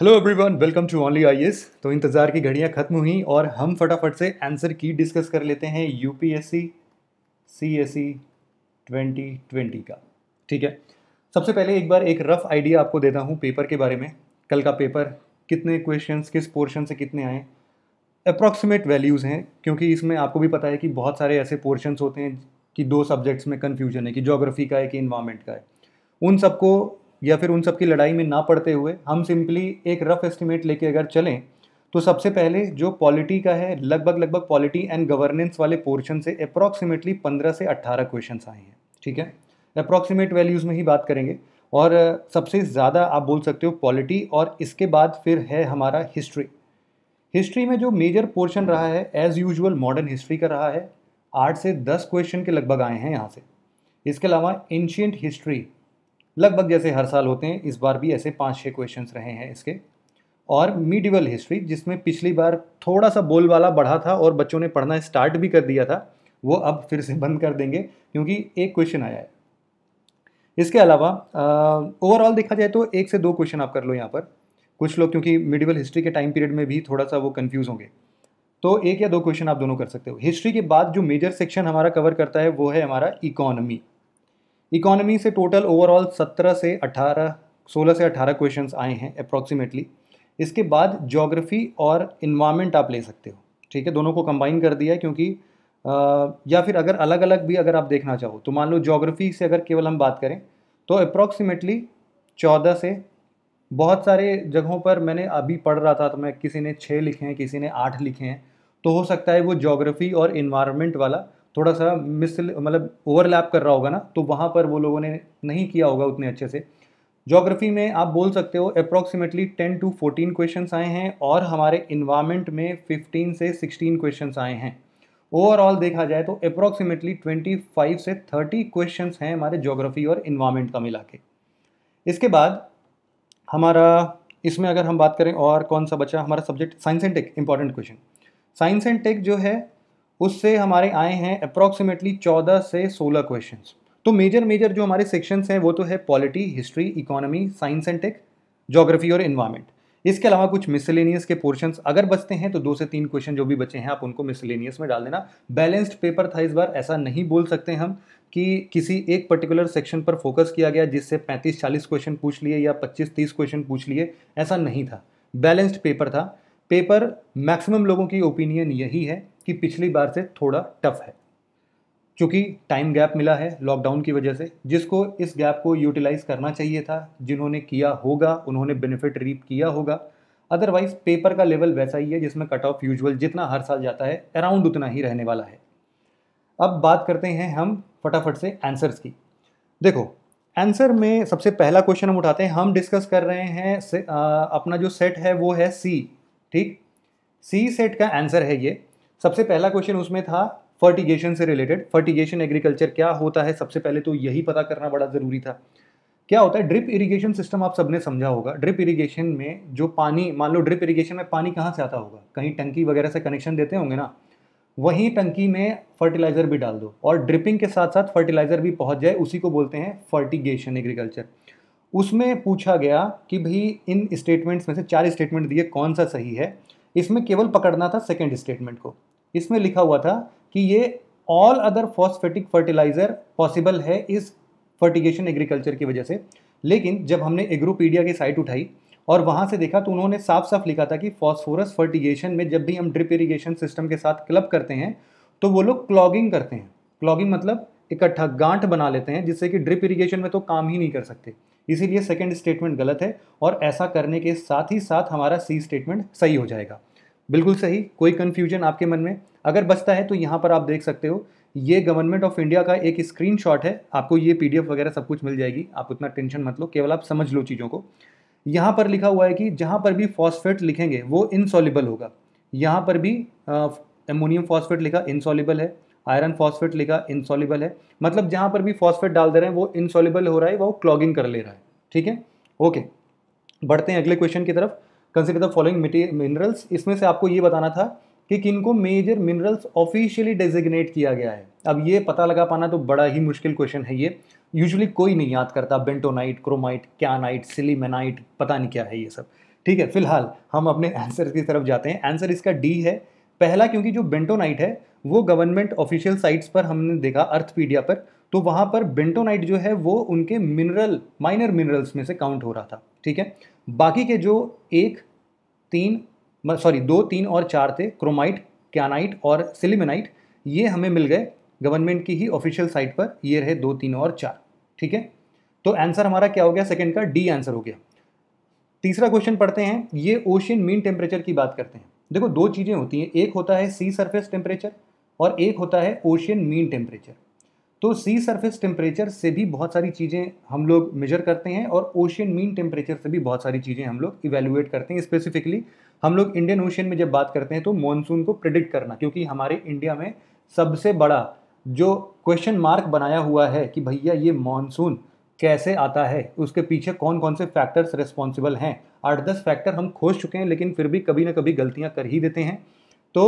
hello everyone welcome to only I तो इंतज़ार की घड़ियाँ खत्म हुई और हम फटाफट से आंसर की डिस्कस कर लेते हैं यूपीएससी सीएससी 2020 का ठीक है सबसे पहले एक बार एक रफ आइडिया आपको देता हूँ पेपर के बारे में कल का पेपर कितने क्वेश्चंस किस पोर्शन से कितने आए अप्रॉक्सीमेट वैल्यूज़ हैं क्योंकि इसमें आपको भी पता है कि बहुत सारे ऐसे पोर्शंस होते हैं कि दो सब्जेक्ट्स में कन्फ्यूजन है कि जोग्राफी का है कि इन्वामेंट का है उन सबको या फिर उन सब की लड़ाई में ना पड़ते हुए हम सिंपली एक रफ एस्टिमेट लेके अगर चलें तो सबसे पहले जो पॉलिटी का है लगभग लगभग पॉलिटी एंड गवर्नेंस वाले पोर्शन से अप्रॉक्सीमेटली पंद्रह से अट्ठारह क्वेश्चन आए हैं ठीक है अप्रॉक्सीमेट वैल्यूज़ में ही बात करेंगे और सबसे ज़्यादा आप बोल सकते हो पॉलिटी और इसके बाद फिर है हमारा हिस्ट्री हिस्ट्री में जो मेजर पोर्शन रहा है एज़ यूजल मॉडर्न हिस्ट्री का रहा है आठ से दस क्वेश्चन के लगभग आए हैं यहाँ से इसके अलावा एंशियंट हिस्ट्री लगभग जैसे हर साल होते हैं इस बार भी ऐसे पाँच छः क्वेश्चन रहे हैं इसके और मीडिवल हिस्ट्री जिसमें पिछली बार थोड़ा सा बोलबाला बढ़ा था और बच्चों ने पढ़ना स्टार्ट भी कर दिया था वो अब फिर से बंद कर देंगे क्योंकि एक क्वेश्चन आया है इसके अलावा ओवरऑल देखा जाए तो एक से दो क्वेश्चन आप कर लो यहाँ पर कुछ लोग क्योंकि मिडिवल हिस्ट्री के टाइम पीरियड में भी थोड़ा सा वो कन्फ्यूज़ होंगे तो एक या दो क्वेश्चन आप दोनों कर सकते हो हिस्ट्री के बाद जो मेजर सेक्शन हमारा कवर करता है वो है हमारा इकोनॉमी इकोनॉमी से टोटल ओवरऑल 17 से 18 16 से 18 क्वेश्चंस आए हैं अप्रॉक्सीमेटली इसके बाद जोग्राफ़ी और इन्वामेंट आप ले सकते हो ठीक है दोनों को कंबाइन कर दिया है क्योंकि आ, या फिर अगर अलग अलग भी अगर आप देखना चाहो तो मान लो जोग्राफ़ी से अगर केवल हम बात करें तो अप्रॉक्सीमेटली चौदह से बहुत सारे जगहों पर मैंने अभी पढ़ रहा था तो मैं किसी ने छः लिखे हैं किसी ने आठ लिखे हैं तो हो सकता है वो जोग्राफ़ी और इन्वायरमेंट वाला थोड़ा सा मिस मतलब ओवरलैप कर रहा होगा ना तो वहाँ पर वो लोगों ने नहीं किया होगा उतने अच्छे से जोग्राफी में आप बोल सकते हो अप्रॉक्सीमेटली 10 टू 14 क्वेश्चंस आए हैं और हमारे इन्वायरमेंट में 15 से 16 क्वेश्चंस आए हैं ओवरऑल देखा जाए तो अप्रॉक्सीमेटली 25 से 30 क्वेश्चंस हैं हमारे जोग्राफी और इन्वायरमेंट का मिला के इसके बाद हमारा इसमें अगर हम बात करें और कौन सा बचा हमारा subject science and tech important question science and tech जो है उससे हमारे आए हैं अप्रॉक्सीमेटली चौदह से सोलह क्वेश्चन तो मेजर मेजर जो हमारे सेक्शंस हैं वो तो है polity history economy science and tech geography और इन्वायरमेंट इसके अलावा कुछ मिसलेनियस के पोर्शंस अगर बचते हैं तो दो से तीन क्वेश्चन जो भी बचे हैं आप उनको मिसलेनियस में डाल देना बैलेंस्ड पेपर था इस बार ऐसा नहीं बोल सकते हम कि किसी एक पर्टिकुलर सेक्शन पर फोकस किया गया जिससे 35-40 क्वेश्चन पूछ लिए या 25-30 क्वेश्चन पूछ लिए ऐसा नहीं था बैलेंस्ड पेपर था पेपर मैक्सिमम लोगों की ओपिनियन यही है कि पिछली बार से थोड़ा टफ है चूँकि टाइम गैप मिला है लॉकडाउन की वजह से जिसको इस गैप को यूटिलाइज़ करना चाहिए था जिन्होंने किया होगा उन्होंने बेनिफिट रीप किया होगा अदरवाइज़ पेपर का लेवल वैसा ही है जिसमें कट ऑफ यूजल जितना हर साल जाता है अराउंड उतना ही रहने वाला है अब बात करते हैं हम फटाफट से आंसर्स की देखो आंसर में सबसे पहला क्वेश्चन हम उठाते हैं हम डिस्कस कर रहे हैं से, आ, अपना जो सेट है वो है सी ठीक सी सेट का आंसर है ये सबसे पहला क्वेश्चन उसमें था फर्टिगेशन से रिलेटेड फर्टिगेशन एग्रीकल्चर क्या होता है सबसे पहले तो यही पता करना बड़ा ज़रूरी था क्या होता है ड्रिप इरिगेशन सिस्टम आप सबने समझा होगा ड्रिप इरिगेशन में जो पानी मान लो ड्रिप इरिगेशन में पानी कहाँ से आता होगा कहीं टंकी वगैरह से कनेक्शन देते होंगे ना वहीं टंकी में फर्टिलाइज़र भी डाल दो और ड्रिपिंग के साथ साथ फर्टिलाइज़र भी पहुंच जाए उसी को बोलते हैं फर्टिगेशन एग्रीकल्चर उसमें पूछा गया कि भाई इन स्टेटमेंट्स में से चार स्टेटमेंट दिए कौन सा सही है इसमें केवल पकड़ना था सेकेंड स्टेटमेंट को इसमें लिखा हुआ था कि ये all other phosphatic fertilizer possible है इस फर्टिगेशन एग्रीकल्चर की वजह से लेकिन जब हमने एग्रोपीडिया की साइट उठाई और वहाँ से देखा तो उन्होंने साफ साफ लिखा था कि फॉस्फोरस फर्टिगेशन में जब भी हम ड्रिप इरीगेशन सिस्टम के साथ क्लब करते हैं तो वो लोग क्लॉगिंग करते हैं क्लॉगिंग मतलब इकट्ठा गांठ बना लेते हैं जिससे कि ड्रिप इरीगेशन में तो काम ही नहीं कर सकते इसीलिए सेकेंड स्टेटमेंट गलत है और ऐसा करने के साथ ही साथ हमारा सी स्टेटमेंट सही हो जाएगा बिल्कुल सही कोई कन्फ्यूजन आपके मन में अगर बचता है तो यहाँ पर आप देख सकते हो ये गवर्नमेंट ऑफ इंडिया का एक स्क्रीन है आपको ये पी वगैरह सब कुछ मिल जाएगी आप उतना टेंशन मत लो केवल आप समझ लो चीज़ों को यहाँ पर लिखा हुआ है कि जहाँ पर भी फॉस्फेट लिखेंगे वो इनसॉलिबल होगा यहाँ पर भी एमोनियम फॉस्फेट लिखा इनसॉलिबल है आयरन फॉस्फेट लिखा इनसॉलिबल है मतलब जहाँ पर भी फॉस्फेट डाल दे रहे हैं वो इनसॉलिबल हो रहा है वो क्लॉगिंग कर ले रहा है ठीक है ओके बढ़ते हैं अगले क्वेश्चन की तरफ कंसिडर द फॉलोइंग मिनरल्स इसमें से आपको ये बताना था कि किनको मेजर मिनरल्स ऑफिशियली डेजिग्नेट किया गया है अब ये पता लगा पाना तो बड़ा ही मुश्किल क्वेश्चन है ये यूजुअली कोई नहीं याद करता बेंटोनाइट क्रोमाइट क्यानाइट सिलीमेनाइट पता नहीं क्या है ये सब ठीक है फिलहाल हम अपने आंसर की तरफ जाते हैं आंसर इसका डी है पहला क्योंकि जो बेंटोनाइट है वो गवर्नमेंट ऑफिशियल साइट्स पर हमने देखा अर्थपीडिया पर तो वहाँ पर बेंटोनाइट जो है वो उनके मिनरल माइनर मिनरल्स में से काउंट हो रहा था ठीक है बाकी के जो एक तीन सॉरी दो तीन और चार थे क्रोमाइट क्यानाइट और सिलिमेनाइट ये हमें मिल गए गवर्नमेंट की ही ऑफिशियल साइट पर ये रहे दो तीन और चार ठीक है तो आंसर हमारा क्या हो गया सेकंड का डी आंसर हो गया तीसरा क्वेश्चन पढ़ते हैं ये ओशियन मीन टेम्परेचर की बात करते हैं देखो दो चीज़ें होती हैं एक होता है सी सरफेस टेम्परेचर और एक होता है ओशियन मीन टेम्परेचर तो सी सरफेस टेम्परेचर से भी बहुत सारी चीज़ें हम लोग मेजर करते हैं और ओशियन मीन टेम्परेचर से भी बहुत सारी चीज़ें हम लोग इवेलुएट करते हैं स्पेसिफिकली हम लोग इंडियन ओशियन में जब बात करते हैं तो मानसून को प्रिडिक्ट करना क्योंकि हमारे इंडिया में सबसे बड़ा जो क्वेश्चन मार्क बनाया हुआ है कि भैया ये मानसून कैसे आता है उसके पीछे कौन कौन से फैक्टर्स रिस्पॉन्सिबल हैं आठ दस फैक्टर हम खोज चुके हैं लेकिन फिर भी कभी ना कभी गलतियाँ कर ही देते हैं तो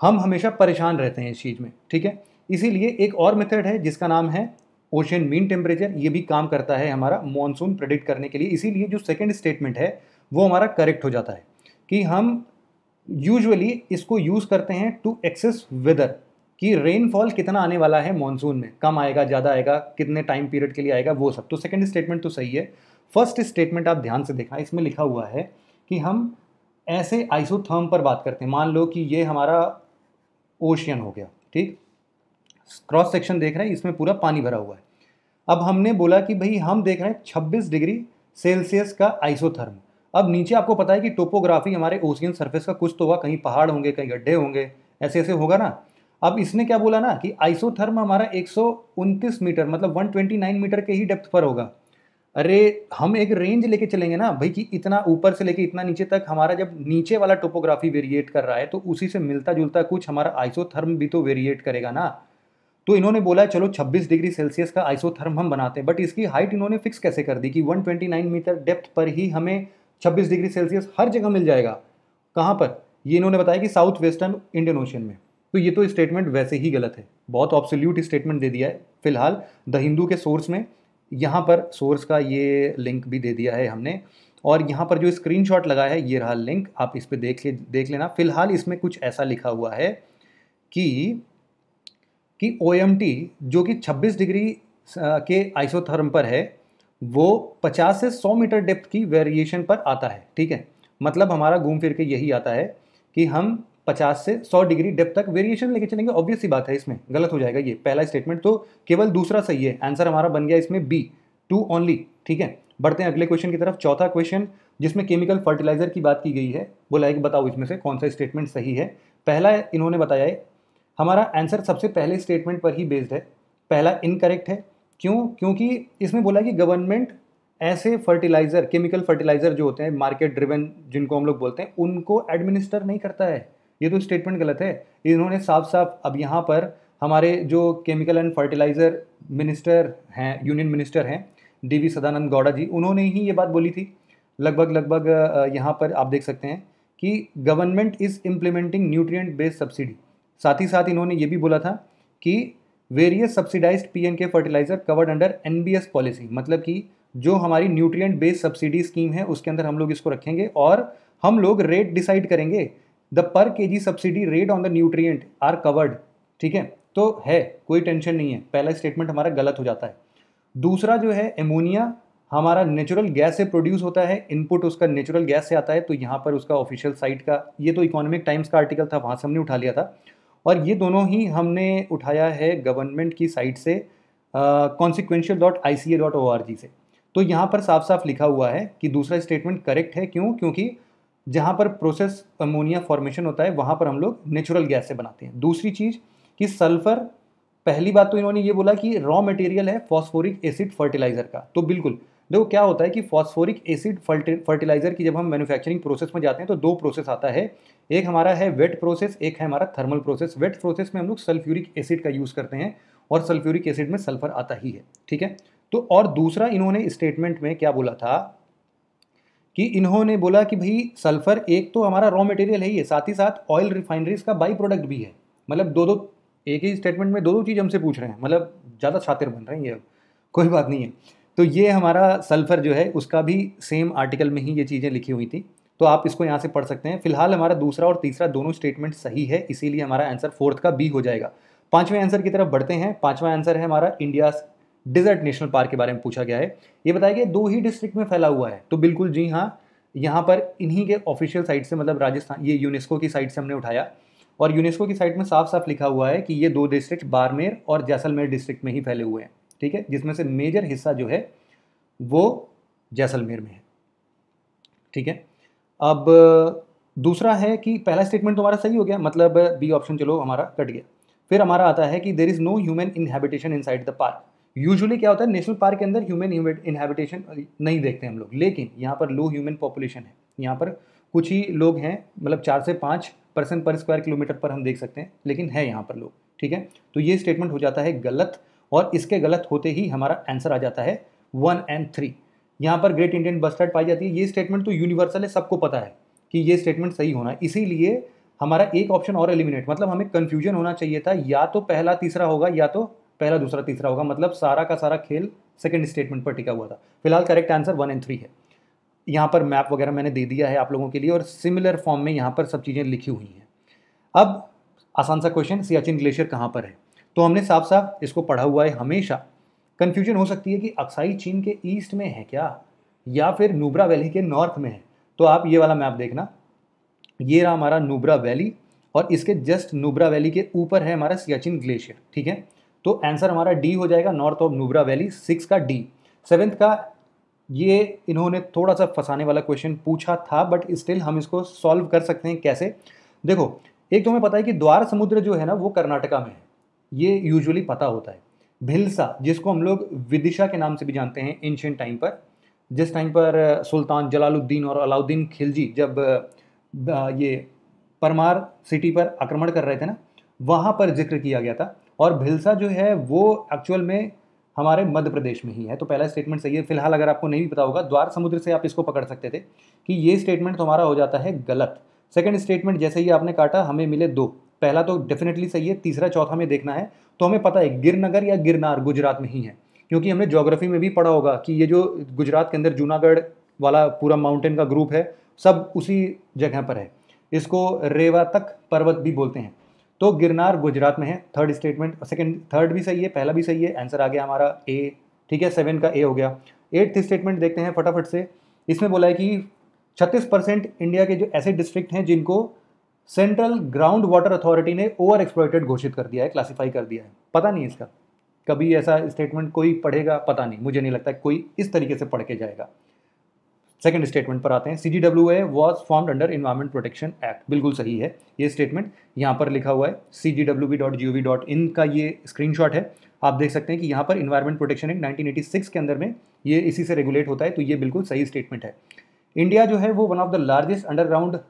हम हमेशा परेशान रहते हैं इस चीज़ में ठीक है इसीलिए एक और मेथड है जिसका नाम है ओशियन मीन टेम्परेचर ये भी काम करता है हमारा मॉनसून प्रेडिक्ट करने के लिए इसीलिए जो सेकेंड स्टेटमेंट है वो हमारा करेक्ट हो जाता है कि हम यूजुअली इसको यूज़ करते हैं टू एक्सेस वेदर कि रेनफॉल कितना आने वाला है मॉनसून में कम आएगा ज़्यादा आएगा कितने टाइम पीरियड के लिए आएगा वो सब तो सेकेंड स्टेटमेंट तो सही है फर्स्ट स्टेटमेंट आप ध्यान से देखा इसमें लिखा हुआ है कि हम ऐसे आइसोथर्म पर बात करते हैं मान लो कि ये हमारा ओशियन हो गया ठीक क्रॉस सेक्शन देख रहे हैं इसमें पूरा पानी भरा हुआ है अब हमने बोला कि भाई हम देख रहे हैं 26 डिग्री सेल्सियस का आइसोथर्म अब नीचे आपको पता है कि टोपोग्राफी हमारे ओशियन सरफेस का कुछ तो हुआ कहीं पहाड़ होंगे कहीं गड्ढे होंगे ऐसे ऐसे होगा ना अब इसने क्या बोला ना कि आइसोथर्म हमारा एक मीटर मतलब वन मीटर के ही डेप्थ पर होगा अरे हम एक रेंज लेके चलेंगे ना भाई कि इतना ऊपर से लेके इतना नीचे तक हमारा जब नीचे वाला टोपोग्राफी वेरिएट कर रहा है तो उसी से मिलता जुलता कुछ हमारा आइसोथर्म भी तो वेरिएट करेगा ना तो इन्होंने बोला चलो 26 डिग्री सेल्सियस का आइसोथर्म हम बनाते हैं बट इसकी हाइट इन्होंने फिक्स कैसे कर दी कि 129 मीटर डेप्थ पर ही हमें 26 डिग्री सेल्सियस हर जगह मिल जाएगा कहाँ पर ये इन्होंने बताया कि साउथ वेस्टर्न इंडियन ओशन में तो ये तो स्टेटमेंट वैसे ही गलत है बहुत ऑब्सोल्यूट स्टेटमेंट दे दिया है फिलहाल द हिंदू के सोर्स में यहाँ पर सोर्स का ये लिंक भी दे दिया है हमने और यहाँ पर जो स्क्रीनशॉट लगा है ये रहा लिंक आप इस पर देख ले देख लेना फिलहाल इसमें कुछ ऐसा लिखा हुआ है कि कि ओ जो कि 26 डिग्री के आइसोथर्म पर है वो 50 से 100 मीटर डेप्थ की वेरिएशन पर आता है ठीक है मतलब हमारा घूम फिर के यही आता है कि हम 50 से 100 डिग्री डेप्थ तक वेरिएशन लेके चलेंगे ऑब्वियस सी बात है इसमें गलत हो जाएगा ये पहला स्टेटमेंट तो केवल दूसरा सही है आंसर हमारा बन गया इसमें बी टू ओनली ठीक है बढ़ते हैं अगले क्वेश्चन की तरफ चौथा क्वेश्चन जिसमें केमिकल फर्टिलाइजर की बात की गई है बोला है कि बताओ इसमें से कौन सा स्टेटमेंट सही है पहला इन्होंने बताया है हमारा आंसर सबसे पहले स्टेटमेंट पर ही बेस्ड है पहला इनकरेक्ट है क्यों क्योंकि इसमें बोला कि गवर्नमेंट ऐसे फर्टिलाइज़र केमिकल फर्टिलाइज़र जो होते हैं मार्केट ड्रिवन जिनको हम लोग बोलते हैं उनको एडमिनिस्टर नहीं करता है ये तो स्टेटमेंट गलत है इन्होंने साफ साफ अब यहाँ पर हमारे जो केमिकल एंड फर्टिलाइज़र मिनिस्टर हैं यूनियन मिनिस्टर हैं डीवी सदानंद गौड़ा जी उन्होंने ही ये बात बोली थी लगभग लगभग यहाँ पर आप देख सकते हैं कि government is implementing nutrient based subsidy साथ ही साथ इन्होंने ये भी बोला था कि various subsidized P N K fertilizer covered under N B S policy मतलब कि जो हमारी न्यूट्रिएंट बेस्ड सब्सिडी स्कीम है उसके अंदर हम लोग इसको रखेंगे और हम लोग रेट डिसाइड करेंगे the per K G subsidy rate on the nutrient are covered ठीक है तो है कोई टेंशन नहीं है पहला स्टेटमेंट हमारा गलत हो जाता है दूसरा जो है एमोनिया हमारा नेचुरल गैस से प्रोड्यूस होता है इनपुट उसका नेचुरल गैस से आता है तो यहाँ पर उसका ऑफिशियल साइट का ये तो इकोनॉमिक टाइम्स का आर्टिकल था वहाँ से हमने उठा लिया था और ये दोनों ही हमने उठाया है गवर्नमेंट की साइट से consequential dot I C A dot O R G से तो यहाँ पर साफ साफ लिखा हुआ है कि दूसरा स्टेटमेंट करेक्ट है क्यों क्योंकि जहाँ पर प्रोसेस अमोनिया फॉर्मेशन होता है वहाँ पर हम लोग नेचुरल गैस से बनाते हैं दूसरी चीज़ कि सल्फ़र पहली बात तो इन्होंने ये बोला कि रॉ मटेरियल है फॉस्फोरिक एसिड फर्टिलाइज़र का तो बिल्कुल देखो क्या होता है कि फॉस्फोरिक एसिड फर्टिलाइजर की जब हम मैन्युफैक्चरिंग प्रोसेस में जाते हैं तो दो प्रोसेस आता है एक हमारा है वेट प्रोसेस एक है हमारा थर्मल प्रोसेस वेट प्रोसेस में हम लोग सल्फ्यूरिक एसिड का यूज़ करते हैं और सल्फ्यूरिक एसिड में सल्फर आता ही है ठीक है तो और दूसरा इन्होंने स्टेटमेंट में क्या बोला था कि इन्होंने बोला कि भाई सल्फर एक तो हमारा रॉ मटेरियल है ही है साथ ही साथ ऑयल रिफाइनरीज का बाई प्रोडक्ट भी है मतलब दो दो एक ही स्टेटमेंट में दो दो चीज़ हमसे पूछ रहे हैं मतलब ज़्यादा छात्र बन रहे हैं ये कोई बात नहीं है तो ये हमारा सल्फ़र जो है उसका भी सेम आर्टिकल में ही ये चीज़ें लिखी हुई थी तो आप इसको यहाँ से पढ़ सकते हैं फिलहाल हमारा दूसरा और तीसरा दोनों स्टेटमेंट सही है इसीलिए हमारा आंसर फोर्थ का बी हो जाएगा पाँचवें आंसर की तरफ बढ़ते हैं पाँचवा आंसर है हमारा इंडिया डिजर्ट नेशनल पार्क के बारे में पूछा गया है ये बताया गया दो ही डिस्ट्रिक्ट में फैला हुआ है तो बिल्कुल जी हाँ यहाँ पर इन्हीं के ऑफिशियल साइट से मतलब राजस्थान ये यूनेस्को की साइट से हमने उठाया और यूनेस्को की साइट में साफ साफ लिखा हुआ है कि ये दो डिस्ट्रिक्ट बारमेर और जैसलमेर डिस्ट्रिक्ट में ही फैले हुए हैं ठीक है जिसमें से मेजर हिस्सा जो है वो जैसलमेर में है ठीक है अब दूसरा है कि पहला स्टेटमेंट तुम्हारा सही हो गया मतलब बी ऑप्शन चलो हमारा कट गया फिर हमारा आता है कि there is no human inhabitation inside the park usually क्या होता है नेशनल पार्क के अंदर ह्यूमन इनहेबिटेशन नहीं देखते हम लोग लेकिन यहाँ पर लो ह्यूमन पॉपुलेशन है यहाँ पर कुछ ही लोग हैं मतलब चार से पाँच परसेंट पर स्क्वायर किलोमीटर पर हम देख सकते हैं लेकिन है यहाँ पर लोग ठीक है तो ये स्टेटमेंट हो जाता है गलत और इसके गलत होते ही हमारा आंसर आ जाता है वन एंड थ्री यहाँ पर ग्रेट इंडियन बस्टर्ड पाई जाती है ये स्टेटमेंट तो यूनिवर्सल है सबको पता है कि ये स्टेटमेंट सही होना इसीलिए हमारा एक ऑप्शन और एलिमिनेट मतलब हमें कन्फ्यूजन होना चाहिए था या तो पहला तीसरा होगा या तो पहला दूसरा तीसरा होगा मतलब सारा का सारा खेल सेकेंड स्टेटमेंट पर टिका हुआ था फिलहाल correct answer one and three है यहाँ पर मैप वगैरह मैंने दे दिया है आप लोगों के लिए और सिमिलर फॉर्म में यहाँ पर सब चीज़ें लिखी हुई हैं अब आसान सा क्वेश्चन सियाचिन ग्लेशियर कहाँ पर है तो हमने साफ साफ इसको पढ़ा हुआ है हमेशा कन्फ्यूजन हो सकती है कि अक्साई चीन के ईस्ट में है क्या या फिर नूबरा वैली के नॉर्थ में है तो आप ये वाला मैप देखना ये रहा हमारा नूबरा वैली और इसके जस्ट नूबरा वैली के ऊपर है हमारा सियाचिन ग्लेशियर ठीक है तो आंसर हमारा डी हो जाएगा north of Nubra valley six का डी सेवन्थ का ये इन्होंने थोड़ा सा फंसाने वाला क्वेश्चन पूछा था बट स्टिल हम इसको सॉल्व कर सकते हैं कैसे देखो एक तो हमें पता है कि द्वार समुद्र जो है ना वो कर्नाटका में है ये यूजुअली पता होता है भिलसा जिसको हम लोग विदिशा के नाम से भी जानते हैं एंशियन टाइम पर जिस टाइम पर सुल्तान जलालुद्दीन और अलाउद्दीन खिलजी जब ये परमार सिटी पर आक्रमण कर रहे थे ना वहाँ पर जिक्र किया गया था और भिलसा जो है वो एक्चुअल में हमारे मध्य प्रदेश में ही है तो पहला स्टेटमेंट सही है फिलहाल अगर आपको नहीं भी पता होगा द्वार समुद्र से आप इसको पकड़ सकते थे कि ये स्टेटमेंट तो हमारा हो जाता है गलत सेकेंड स्टेटमेंट जैसे ही आपने काटा हमें मिले दो पहला तो डेफिनेटली सही है तीसरा चौथा में देखना है तो हमें पता है गिरनगर या गिरनार गुजरात में ही है क्योंकि हमने जोग्राफी में भी पढ़ा होगा कि ये जो गुजरात के अंदर जूनागढ़ वाला पूरा माउंटेन का ग्रुप है सब उसी जगह पर है इसको रेवा तक पर्वत भी बोलते हैं तो गिरनार गुजरात में है थर्ड स्टेटमेंट सेकंड थर्ड भी सही है पहला भी सही है आंसर आ गया हमारा ए ठीक है सेवन का ए हो गया एट्थ स्टेटमेंट देखते हैं फटाफट से इसमें बोला है कि छत्तीस परसेंट इंडिया के जो ऐसे डिस्ट्रिक्ट हैं जिनको सेंट्रल ग्राउंड वाटर अथॉरिटी ने ओवर एक्सप्लोइटेड घोषित कर दिया है क्लासीफाई कर दिया है पता नहीं इसका कभी ऐसा स्टेटमेंट कोई पढ़ेगा पता नहीं मुझे नहीं लगता कोई इस तरीके से पढ़ के जाएगा सेकेंड स्टेटमेंट पर आते हैं C G W A was formed under environment protection act बिल्कुल सही है ये स्टेटमेंट यहाँ पर लिखा हुआ है C G W B dot G O V dot I N ये स्क्रीनशॉट है आप देख सकते हैं कि यहाँ पर environment protection act nineteen eighty six के अंदर में ये इसी से रेगुलेट होता है तो ये बिल्कुल सही स्टेटमेंट है इंडिया जो है वो one of the largest underground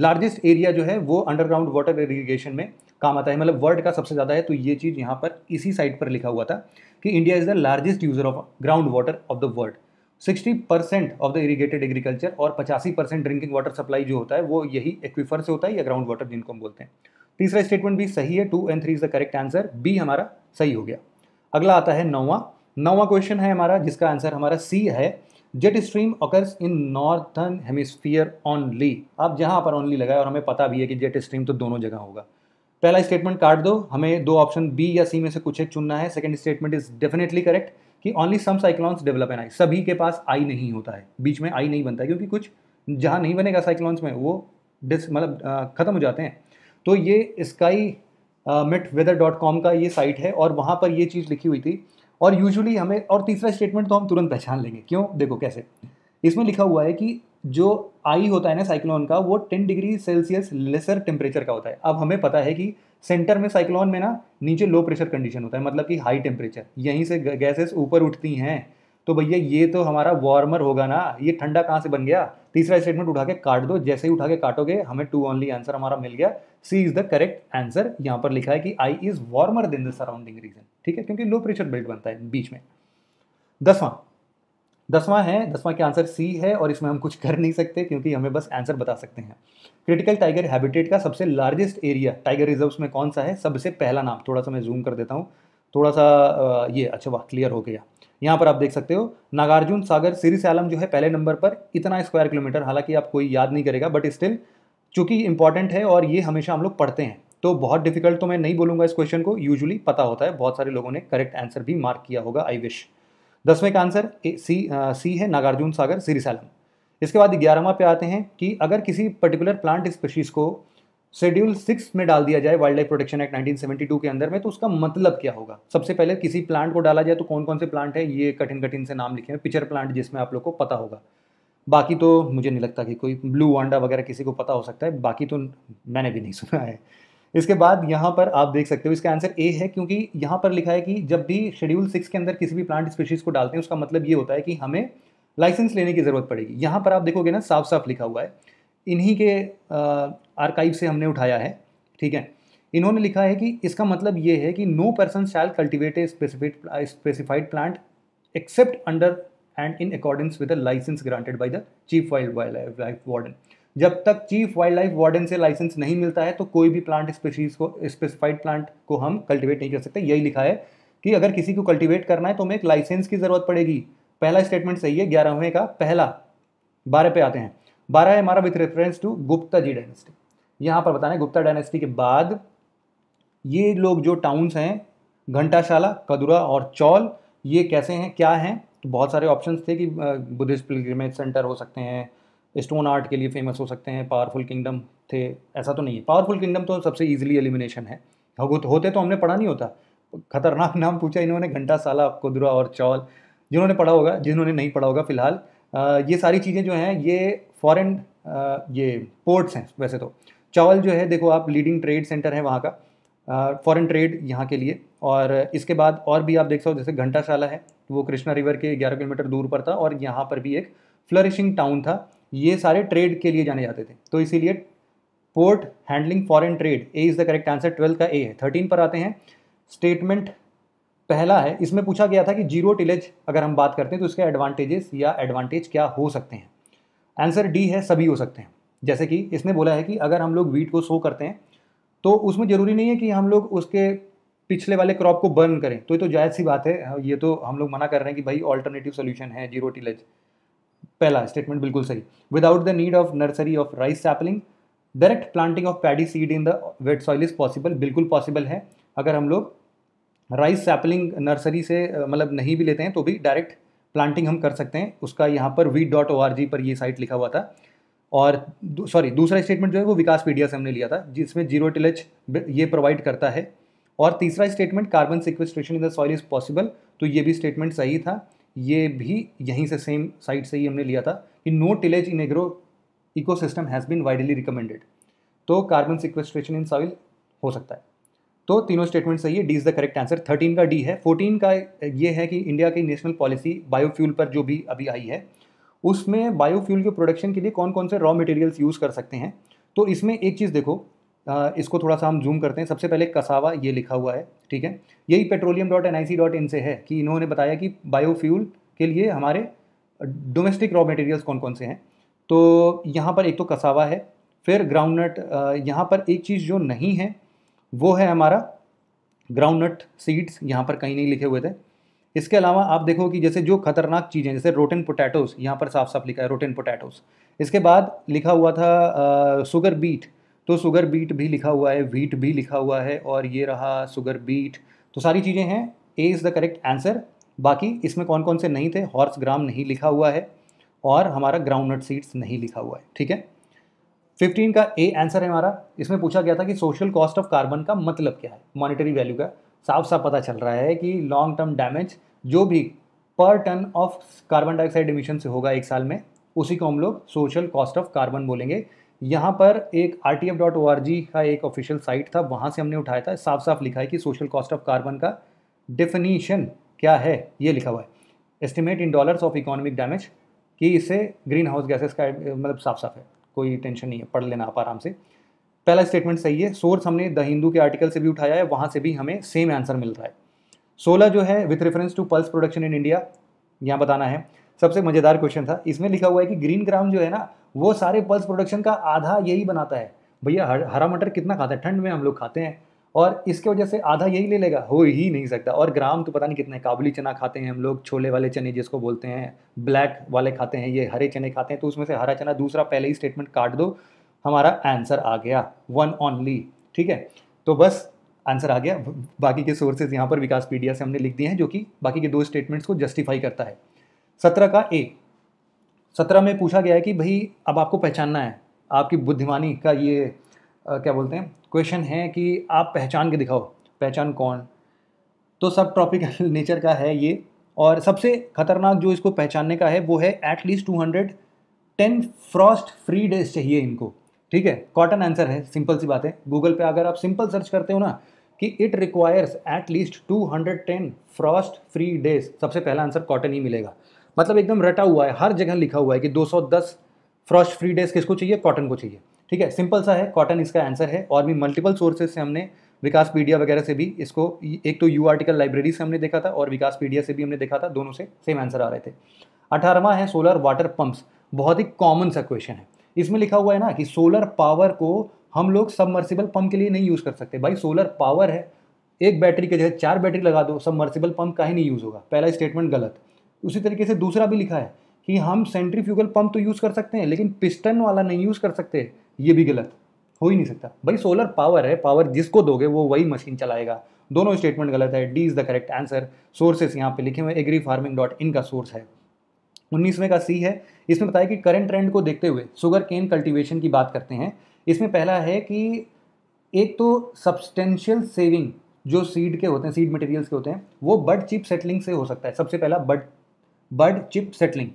largest area जो है वो अंडरग्राउंड वाटर इरीगेशन में काम आता है मतलब वर्ल्ड का सबसे ज़्यादा है तो ये चीज़ यहाँ पर इसी साइट पर लिखा हुआ था कि India is the largest user of ground water of the world 60 percent of the irrigated agriculture और 85 परसेंट ड्रिंकिंग वाटर सप्लाई जो होता है वो यही एक्विफर से होता है या ग्राउंड वाटर जिनको हम बोलते हैं तीसरा स्टेटमेंट भी सही है two and three is the correct answer B हमारा सही हो गया अगला आता है नौवा नौवा क्वेश्चन है हमारा जिसका आंसर हमारा सी है jet stream occurs in northern hemisphere only अब जहाँ पर ऑनली लगा है और हमें पता भी है कि जेट स्ट्रीम तो दोनों जगह होगा पहला स्टेटमेंट काट दो हमें दो ऑप्शन बी या सी में से कुछ एक चुनना है second statement is definitely correct कि only some cyclones develop an eye सभी के पास आई नहीं होता है बीच में आई नहीं बनता है क्योंकि कुछ जहाँ नहीं बनेगा साइक्लॉन्स में वो डिस मतलब ख़त्म हो जाते हैं तो ये स्काई मिट वेदर डॉट कॉम का ये साइट है और वहाँ पर ये चीज़ लिखी हुई थी और यूजुअली हमें और तीसरा स्टेटमेंट तो हम तुरंत पहचान लेंगे क्यों देखो कैसे इसमें लिखा हुआ है कि जो आई होता है ना साइक्लोन का वो ten degree Celsius lesser temperature का होता है अब हमें पता है कि सेंटर में साइक्लोन में ना नीचे लो प्रेशर कंडीशन होता है मतलब कि हाई टेम्परेचर यहीं से गैसेस ऊपर उठती हैं तो भैया ये तो हमारा वार्मर होगा ना ये ठंडा कहाँ से बन गया तीसरा स्टेटमेंट उठा के काट दो जैसे ही उठा के काटोगे हमें टू ऑनली आंसर हमारा मिल गया C is the correct answer यहाँ पर लिखा है कि eye is warmer than the surrounding region ठीक है क्योंकि लो प्रेशर बेल्ट बनता है बीच में दसवां दसवां है दसवां के आंसर सी है और इसमें हम कुछ कर नहीं सकते क्योंकि हमें बस आंसर बता सकते हैं क्रिटिकल टाइगर हैबिटेट का सबसे लार्जेस्ट एरिया टाइगर रिजर्व्स में कौन सा है सबसे पहला नाम थोड़ा सा मैं जूम कर देता हूँ थोड़ा सा ये अच्छा वाह क्लियर हो गया यहाँ पर आप देख सकते हो नागार्जुन सागर सिरी सैलम जो है पहले नंबर पर इतना स्क्वायर किलोमीटर हालांकि आप कोई याद नहीं करेगा बट स्टिल चूंकि इंपॉर्टेंट है और ये हमेशा हम लोग पढ़ते हैं तो बहुत डिफिकल्ट तो मैं नहीं बोलूंगा इस क्वेश्चन को यूजुअली पता होता है बहुत सारे लोगों ने करेक्ट आंसर भी मार्क किया होगा आई विश दसवें का आंसर सी सी है नागार्जुन सागर सिरी सैलम इसके बाद ग्यारहवा पे आते हैं कि अगर किसी पर्टिकुलर प्लांट स्पेशीज़ को शेड्यूल सिक्स में डाल दिया जाए वाइल्ड लाइफ प्रोटेक्शन एक्ट 1972 के अंदर में तो उसका मतलब क्या होगा सबसे पहले किसी प्लांट को डाला जाए तो कौन कौन से प्लांट है ये कठिन कठिन से नाम लिखे हैं पिचर प्लांट जिसमें आप लोग को पता होगा बाकी तो मुझे नहीं लगता कि कोई ब्लू वांडा वगैरह किसी को पता हो सकता है बाकी तो मैंने भी नहीं सुना है इसके बाद यहाँ पर आप देख सकते हो इसका आंसर ए है क्योंकि यहाँ पर लिखा है कि जब भी शेड्यूल सिक्स के अंदर किसी भी प्लांट स्पीशीज़ को डालते हैं उसका मतलब ये होता है कि हमें लाइसेंस लेने की ज़रूरत पड़ेगी यहाँ पर आप देखोगे ना साफ साफ लिखा हुआ है इन्हीं के आर्काइव से हमने उठाया है ठीक है इन्होंने लिखा है कि इसका मतलब ये है कि no person shall cultivate a specific specified plant except under and in accordance with the licence granted by the chief wildlife warden जब तक चीफ वाइल्ड लाइफ वार्डन से लाइसेंस नहीं मिलता है तो कोई भी प्लांट स्पेशीज को स्पेसिफाइड प्लांट को हम कल्टिवेट नहीं कर सकते यही लिखा है कि अगर किसी को कल्टिवेट करना है तो हमें एक लाइसेंस की ज़रूरत पड़ेगी पहला स्टेटमेंट सही है ग्यारहवें का पहला बारह पे आते हैं बारह है हमारा with reference to Gupta ji dynasty यहाँ पर बताना है गुप्ता डायनेस्टी के बाद ये लोग जो टाउन्स हैं घंटाशाला कदुरा और चौल ये कैसे हैं क्या हैं तो बहुत सारे ऑप्शंस थे कि बुद्धिस्ट पिलग्रिमेज सेंटर हो सकते हैं स्टोन आर्ट के लिए फेमस हो सकते हैं पावरफुल किंगडम थे ऐसा तो नहीं है पावरफुल किंगडम तो सबसे ईजिली एलिमिनेशन है होते तो हमने पढ़ा नहीं होता खतरनाक नाम पूछा इन्होंने घंटाशाला कुदरा और चौल जिन्होंने पढ़ा होगा जिन्होंने नहीं पढ़ा होगा फिलहाल ये सारी चीज़ें जो हैं ये फॉरेन ये पोर्ट्स हैं वैसे तो चावल जो है देखो आप लीडिंग ट्रेड सेंटर है वहाँ का फॉरेन ट्रेड यहाँ के लिए और इसके बाद और भी आप देख सकते हो जैसे घंटाशाला है वो कृष्णा रिवर के 11 किलोमीटर दूर पर था और यहाँ पर भी एक फ्लरिशिंग टाउन था ये सारे ट्रेड के लिए जाने जाते थे तो इसीलिए port handling foreign trade A is the correct answer twelfth का ए है थर्टीन पर आते हैं स्टेटमेंट पहला है इसमें पूछा गया था कि जीरो टिलेज अगर हम बात करते हैं तो इसके एडवांटेजेस या एडवांटेज क्या हो सकते हैं आंसर डी है सभी हो सकते हैं जैसे कि इसने बोला है कि अगर हम लोग वीट को सो करते हैं तो उसमें ज़रूरी नहीं है कि हम लोग उसके पिछले वाले क्रॉप को बर्न करें तो ये तो जायज़ सी बात है ये तो हम लोग मना कर रहे हैं कि भाई ऑल्टरनेटिव सोल्यूशन है जीरो टिलेज पहला स्टेटमेंट बिल्कुल सही without the need of nursery of rice sapling direct planting of paddy seed in the wet soil is possible बिल्कुल पॉसिबल है अगर हम लोग राइस सैपलिंग नर्सरी से मतलब नहीं भी लेते हैं तो भी डायरेक्ट प्लांटिंग हम कर सकते हैं उसका यहाँ पर wheat dot O R G पर ये साइट लिखा हुआ था और सॉरी दूसरा स्टेटमेंट जो है वो विकास पीडिया से हमने लिया था जिसमें जीरो टिलेज ये प्रोवाइड करता है और तीसरा statement carbon sequestration in the soil is possible तो ये भी स्टेटमेंट सही था ये भी यहीं से सेम साइट से ही हमने लिया था कि no tillage in agro eco system has been widely recommended तो कार्बन सिक्वेस्ट्रेशन इन सॉइल हो सकता है तो तीनों स्टेटमेंट सही है D is the correct answer thirteen का डी है फोर्टीन का ये है कि इंडिया की नेशनल पॉलिसी बायोफ्यूल पर जो भी अभी आई है उसमें बायोफ्यूल के प्रोडक्शन के लिए कौन कौन से रॉ मटेरियल्स यूज़ कर सकते हैं तो इसमें एक चीज़ देखो इसको थोड़ा सा हम जूम करते हैं सबसे पहले कसावा ये लिखा हुआ है ठीक है यही petroleum dot N I C dot in से है कि इन्होंने बताया कि बायोफ्यूल के लिए हमारे डोमेस्टिक रॉ मटेरियल्स कौन कौन से हैं तो यहाँ पर एक तो कसावा है फिर ग्राउंडनट यहाँ पर एक चीज़ जो नहीं है वो है हमारा ग्राउंडनट सीड्स यहाँ पर कहीं नहीं लिखे हुए थे इसके अलावा आप देखो कि जैसे जो खतरनाक चीज़ें जैसे रोटेन पोटैटोस यहाँ पर साफ साफ लिखा है रोटेन पोटैटोस इसके बाद लिखा हुआ था शुगर सुगर बीट तो सुगर बीट भी लिखा हुआ है वीट भी लिखा हुआ है और ये रहा सुगर बीट तो सारी चीज़ें हैं A is the correct answer बाकी इसमें कौन कौन से नहीं थे हॉर्स ग्राम नहीं लिखा हुआ है और हमारा ग्राउंडनट सीड्स नहीं लिखा हुआ है ठीक है 15 का ए आंसर है हमारा इसमें पूछा गया था कि सोशल कॉस्ट ऑफ कार्बन का मतलब क्या है मॉनिटरी वैल्यू का साफ साफ पता चल रहा है कि लॉन्ग टर्म डैमेज जो भी पर ton of carbon dioxide emission से होगा एक साल में उसी को हम लोग सोशल कॉस्ट ऑफ कार्बन बोलेंगे यहाँ पर एक R T F dot O R G का एक ऑफिशियल साइट था वहाँ से हमने उठाया था साफ साफ लिखा है कि सोशल कॉस्ट ऑफ कार्बन का डिफिनीशन क्या है ये लिखा हुआ है estimate in dollars of economic damage कि इससे ग्रीन हाउस गैसेस का मतलब साफ साफ है कोई टेंशन नहीं है पढ़ लेना आप आराम से पहला स्टेटमेंट सही है सोर्स हमने द हिंदू के आर्टिकल से भी उठाया है वहाँ से भी हमें सेम आंसर मिल रहा है सोलह जो है with reference to pulse production in India यहाँ बताना है सबसे मज़ेदार क्वेश्चन था इसमें लिखा हुआ है कि ग्रीन ग्राम जो है ना वो सारे पल्स प्रोडक्शन का आधा यही बनाता है भैया हरा मटर कितना खाता है ठंड में हम लोग खाते हैं और इसके वजह से आधा यही ले लेगा हो ही नहीं सकता और ग्राम तो पता नहीं कितना है काबुली चना खाते हैं हम लोग छोले वाले चने जिसको बोलते हैं ब्लैक वाले खाते हैं ये हरे चने खाते हैं तो उसमें से हरा चना दूसरा पहले ही स्टेटमेंट काट दो हमारा आंसर आ गया वन ऑनली ठीक है तो बस आंसर आ गया बाकी के सोर्सेज यहाँ पर विकास पीडिया से हमने लिख दिए हैं जो कि बाकी के दो स्टेटमेंट्स को जस्टिफाई करता है सत्रह का ए सत्रह में पूछा गया है कि भाई अब आपको पहचानना है आपकी बुद्धिमानी का ये आ, क्या बोलते हैं क्वेश्चन है कि आप पहचान के दिखाओ पहचान कौन तो सब ट्रॉपिकल नेचर का है ये और सबसे खतरनाक जो इसको पहचानने का है वो है at least two hundred ten frost free days चाहिए इनको ठीक है कॉटन आंसर है सिंपल सी बात है गूगल पे अगर आप सिंपल सर्च करते हो ना कि it requires at least 210 frost free days सबसे पहला आंसर कॉटन ही मिलेगा मतलब एकदम रटा हुआ है हर जगह लिखा हुआ है कि 210 फ्रॉस्ट फ्री डेज किसको चाहिए कॉटन को चाहिए ठीक है सिंपल सा है कॉटन इसका आंसर है और भी मल्टीपल सोर्सेज से हमने विकास पीडिया वगैरह से भी इसको एक तो यू आर्टिकल लाइब्रेरी से हमने देखा था और विकास पीडिया से भी हमने देखा था दोनों से सेम आंसर आ रहे थे अठारहवा है सोलर वाटर पंप्स बहुत ही कॉमन सा क्वेश्चन है इसमें लिखा हुआ है ना कि सोलर पावर को हम लोग सबमर्सिबल पंप के लिए नहीं यूज़ कर सकते भाई सोलर पावर है एक बैटरी के जगह चार बैटरी लगा दो सबमर्सिबल पंप का ही नहीं यूज़ होगा पहला स्टेटमेंट गलत उसी तरीके से दूसरा भी लिखा है कि हम सेंट्रीफ्यूगल पंप तो यूज़ कर सकते हैं लेकिन पिस्टन वाला नहीं यूज़ कर सकते ये भी गलत हो ही नहीं सकता भाई सोलर पावर है पावर जिसको दोगे वो वही मशीन चलाएगा दोनों स्टेटमेंट गलत है D is the correct answer sources यहाँ पे लिखे हुए एग्री फार्मिंग डॉट इन का सोर्स है उन्नीसवें का सी है इसमें बताया कि करंट ट्रेंड को देखते हुए शुगर केन कल्टीवेशन की बात करते हैं इसमें पहला है कि एक तो सब्सटेंशियल सेविंग जो सीड के होते हैं सीड मटेरियल्स के होते हैं वो बर्ड चिप सेटलिंग से हो सकता है सबसे पहला बर्ड बर्ड चिप सेटलिंग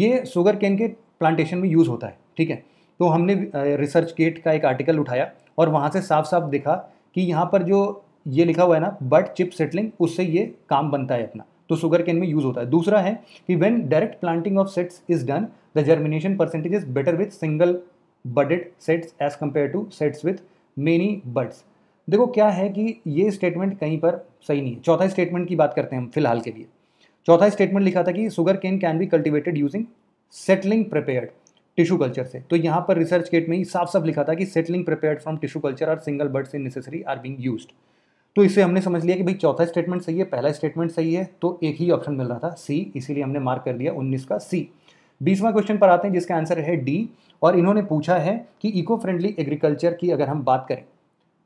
ये शुगर केन के प्लांटेशन में यूज़ होता है ठीक है तो हमने रिसर्च गेट का एक आर्टिकल उठाया और वहाँ से साफ साफ देखा कि यहाँ पर जो ये लिखा हुआ है ना बर्ड चिप सेटलिंग उससे ये काम बनता है अपना तो सुगर केन में यूज होता है दूसरा है कि when direct planting of sets is done the germination percentage is better with single budded sets as compare to sets with many buds देखो क्या है कि ये स्टेटमेंट कहीं पर सही नहीं है चौथा स्टेटमेंट की बात करते हैं हम फिलहाल के लिए चौथा स्टेटमेंट लिखा था कि sugar cane can be cultivated using settling prepared tissue culture से तो यहाँ पर रिसर्च गेट में ही साफ साफ लिखा था कि settling prepared from tissue culture are single buds in necessary are being used तो इसे हमने समझ लिया कि भाई चौथा स्टेटमेंट सही है पहला स्टेटमेंट सही है तो एक ही ऑप्शन मिल रहा था सी इसीलिए हमने मार्क कर दिया उन्नीस का सी बीसवा क्वेश्चन पर आते हैं जिसका आंसर है डी और इन्होंने पूछा है कि इको फ्रेंडली एग्रीकल्चर की अगर हम बात करें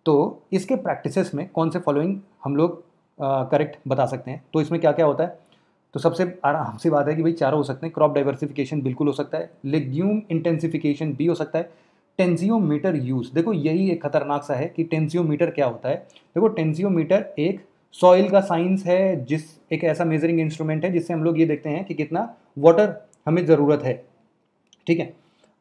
तो इसके प्रैक्टिसेस में कौन से फॉलोइंग हम लोग करेक्ट बता सकते हैं तो इसमें क्या क्या होता है तो सबसे आराम सी बात है कि भाई चारों हो सकते हैं क्रॉप डाइवर्सिफिकेशन बिल्कुल हो सकता है लेग्यूम इंटेंसिफिकेशन भी हो सकता है टेंजियोमीटर यूज़ देखो यही एक खतरनाक सा है कि टेंजियोमीटर क्या होता है देखो टेंजियोमीटर एक सॉइल का साइंस है जिस एक ऐसा मेजरिंग इंस्ट्रूमेंट है जिससे हम लोग ये देखते हैं कि कितना वाटर हमें ज़रूरत है ठीक है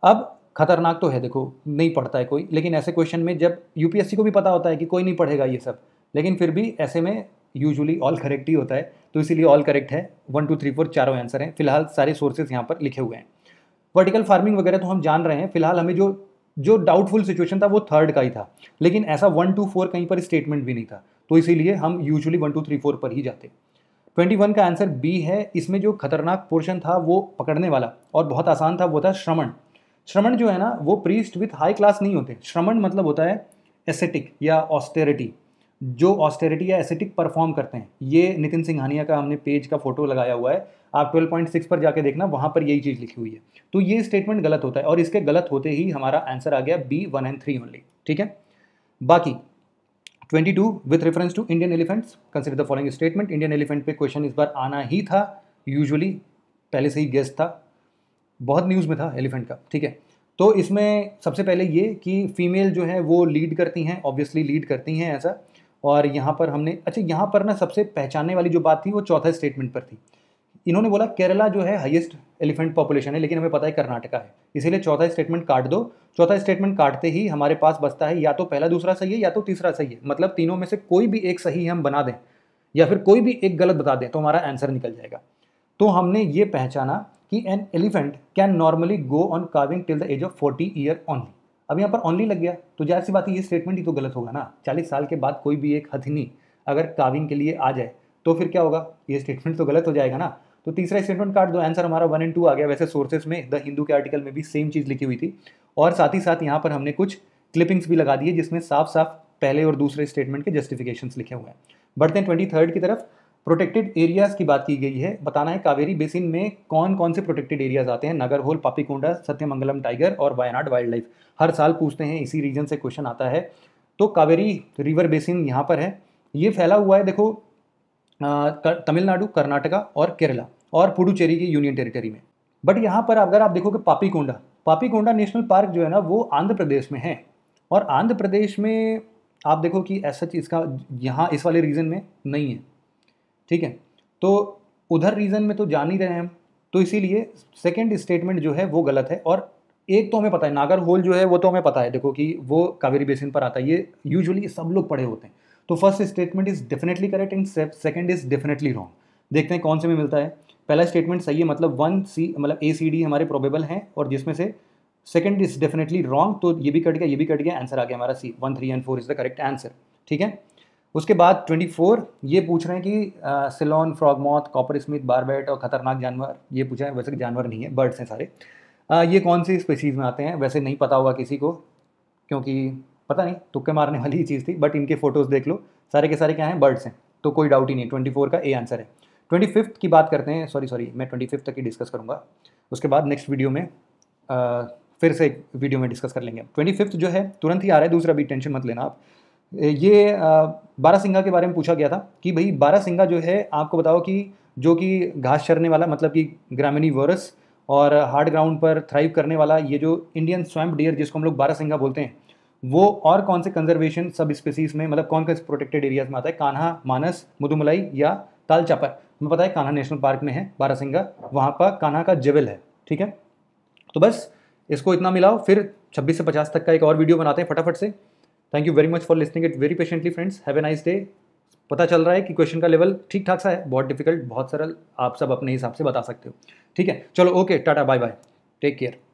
अब खतरनाक तो है देखो नहीं पढ़ता है कोई लेकिन ऐसे क्वेश्चन में जब यूपीएससी को भी पता होता है कि कोई नहीं पढ़ेगा ये सब लेकिन फिर भी ऐसे में यूजुअली ऑल करेक्ट ही होता है तो इसीलिए ऑल करेक्ट है वन टू थ्री फोर चारों आंसर हैं फिलहाल सारे सोर्सेज यहाँ पर लिखे हुए हैं वर्टिकल फार्मिंग वगैरह तो हम जान रहे हैं फिलहाल हमें जो जो डाउटफुल सिचुएशन था वो थर्ड का ही था लेकिन ऐसा वन टू फोर कहीं पर स्टेटमेंट भी नहीं था तो इसीलिए हम usually one two three four पर ही जाते ट्वेंटी वन का आंसर बी है इसमें जो खतरनाक पोर्शन था वो पकड़ने वाला और बहुत आसान था वो था श्रमण श्रमण जो है ना वो प्रीस्ट विथ हाई क्लास नहीं होते श्रमण मतलब होता है एसेटिक या ऑस्टेरिटी जो ऑस्टेरिटी या एसेटिक परफॉर्म करते हैं ये नितिन सिंघानिया का हमने पेज का फोटो लगाया हुआ है आप 12.6 पर जाके देखना वहाँ पर यही चीज़ लिखी हुई है तो ये स्टेटमेंट गलत होता है और इसके गलत होते ही हमारा आंसर आ गया B one and three only ठीक है बाकी 22 with reference to Indian elephants consider the following statement Indian elephant पे क्वेश्चन इस बार आना ही था यूजली पहले से ही गेस्ट था बहुत न्यूज़ में था एलिफेंट का ठीक है तो इसमें सबसे पहले ये कि फीमेल जो है वो लीड करती हैं ऑब्वियसली लीड करती हैं ऐसा और यहाँ पर हमने अच्छा यहाँ पर ना सबसे पहचानने वाली जो बात थी वो चौथा स्टेटमेंट पर थी इन्होंने बोला केरला जो है हाईएस्ट एलिफेंट पॉपुलेशन है लेकिन हमें पता है कर्नाटका है इसीलिए चौथा स्टेटमेंट काट दो चौथा स्टेटमेंट काटते ही हमारे पास बचता है या तो पहला दूसरा सही है या तो तीसरा सही है मतलब तीनों में से कोई भी एक सही हम बना दें या फिर कोई भी एक गलत बता दें तो हमारा आंसर निकल जाएगा तो हमने ये पहचाना कि an elephant can normally go on calving till the age of forty year only अब यहाँ पर ऑनली लग गया तो जाहिर सी बात है ये स्टेटमेंट ही तो गलत होगा ना चालीस साल के बाद कोई भी एक हथिनी अगर काविंग के लिए आ जाए तो फिर क्या होगा ये स्टेटमेंट तो गलत हो जाएगा ना तो तीसरा स्टेटमेंट काट दो आंसर हमारा वन एंड टू आ गया वैसे सोर्सेज में द हिंदू के आर्टिकल में भी सेम चीज़ लिखी हुई थी और साथ ही साथ यहाँ पर हमने कुछ क्लिपिंग्स भी लगा दिए जिसमें साफ साफ पहले और दूसरे स्टेटमेंट के जस्टिफिकेशन लिखे हुए हैं बढ़ते हैं ट्वेंटी थर्ड की तरफ प्रोटेक्टेड एरियाज़ की बात की गई है बताना है कावेरी बेसिन में कौन कौन से प्रोटेक्टेड एरियाज आते हैं नगर होल पापीकोंडा सत्यमंगलम टाइगर और वायनाड वाइल्ड लाइफ हर साल पूछते हैं इसी रीजन से क्वेश्चन आता है तो कावेरी रिवर बेसिन यहाँ पर है ये फैला हुआ है देखो तमिलनाडु कर्नाटका और केरला और पुडुचेरी की यूनियन टेरिटरी में बट यहाँ पर अगर आप देखो देखोगे पापीकोंडा पापीकोंडा नेशनल पार्क जो है ना वो आंध्र प्रदेश में है और आंध्र प्रदेश में आप देखो कि ऐसा चीज़ का यहाँ इस वाले रीजन में नहीं है ठीक है तो उधर रीज़न में तो जान ही रहे हैं हम तो इसीलिए सेकेंड स्टेटमेंट जो है वो गलत है और एक तो हमें पता है नागर होल जो है वो तो हमें पता है देखो कि वो कावेरी बेसिन पर आता है ये यूजुअली सब लोग पढ़े होते हैं तो first statement is definitely correct and second is definitely wrong देखते हैं कौन से में मिलता है पहला स्टेटमेंट सही है मतलब वन सी मतलब ए सी डी हमारे प्रोबेबल हैं और जिसमें से सेकेंड इज डेफिनेटली रॉन्ग तो ये भी कट गया ये भी कट गया आंसर आ गया हमारा C one three and four is the correct answer ठीक है उसके बाद 24 ये पूछ रहे हैं कि Ceylon frogmouth coppersmith barbet और ख़तरनाक जानवर ये पूछा है वैसे जानवर नहीं है बर्ड्स हैं सारे आ, ये कौन सी स्पेसीज़ में आते हैं वैसे नहीं पता होगा किसी को क्योंकि पता नहीं तुक्के मारने वाली ही चीज़ थी बट इनके फ़ोटोज़ देख लो सारे के सारे क्या हैं बर्ड्स हैं तो कोई डाउट ही नहीं ट्वेंटी फोर का ए आंसर है ट्वेंटी फिफ्थ की बात करते हैं सॉरी सॉरी मैं ट्वेंटी फिफ्थ तक ही डिस्कस करूँगा उसके बाद नेक्स्ट वीडियो में आ, फिर से एक वीडियो में डिस्कस कर लेंगे ट्वेंटी फिफ्थ जो है तुरंत ही आ रहा है दूसरा भी टेंशन मत लेना आप ये बारह सिंगा के बारे में पूछा गया था कि भाई बारह सिंगा जो है आपको बताओ कि जो कि घास चरने वाला मतलब कि ग्रामीणी वर्स और हार्ड ग्राउंड पर थ्राइव करने वाला ये जो इंडियन स्वैम्प डियर जिसको हम लोग बारह सिंगा बोलते हैं वो और कौन से कंजर्वेशन सब स्पीसीज में मतलब कौन कौन से प्रोटेक्टेड एरियाज में आता है कान्हा मानस मुदुमलाई या ताल चापर हमें पता है कान्हा नेशनल पार्क में है सिंगा वहाँ पर कान्हा का जेवल है ठीक है तो बस इसको इतना मिलाओ फिर छब्बीस से पचास तक का एक और वीडियो बनाते हैं फटाफट से thank you very much for listening it very patiently friends have a nice day पता चल रहा है कि क्वेश्चन का लेवल ठीक ठाक सा है बहुत डिफिकल्ट बहुत सरल आप सब अपने हिसाब से बता सकते हो ठीक है चलो ओके टाटा बाय बाय टेक केयर